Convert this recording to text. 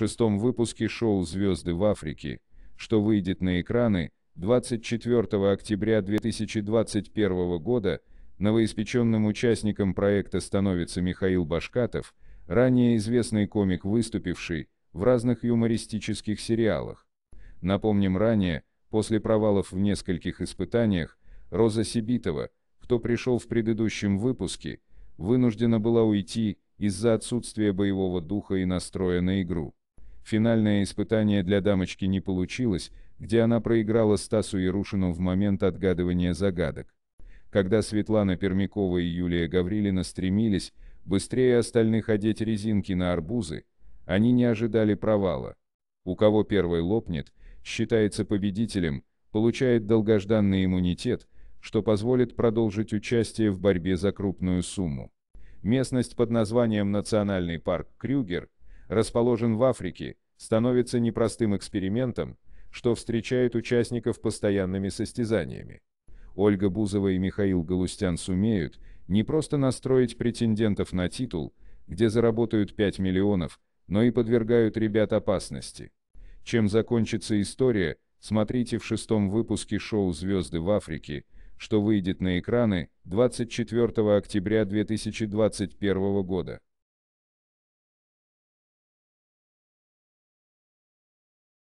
шестом выпуске шоу «Звезды в Африке», что выйдет на экраны 24 октября 2021 года, новоиспеченным участником проекта становится Михаил Башкатов, ранее известный комик, выступивший в разных юмористических сериалах. Напомним ранее, после провалов в нескольких испытаниях, Роза Сибитова, кто пришел в предыдущем выпуске, вынуждена была уйти из-за отсутствия боевого духа и настроя на игру. Финальное испытание для дамочки не получилось, где она проиграла Стасу Ярушину в момент отгадывания загадок. Когда Светлана Пермякова и Юлия Гаврилина стремились быстрее остальных одеть резинки на арбузы, они не ожидали провала. У кого первый лопнет, считается победителем, получает долгожданный иммунитет, что позволит продолжить участие в борьбе за крупную сумму. Местность под названием Национальный парк Крюгер – расположен в Африке, становится непростым экспериментом, что встречает участников постоянными состязаниями. Ольга Бузова и Михаил Галустян сумеют не просто настроить претендентов на титул, где заработают 5 миллионов, но и подвергают ребят опасности. Чем закончится история, смотрите в шестом выпуске шоу «Звезды в Африке», что выйдет на экраны 24 октября 2021 года.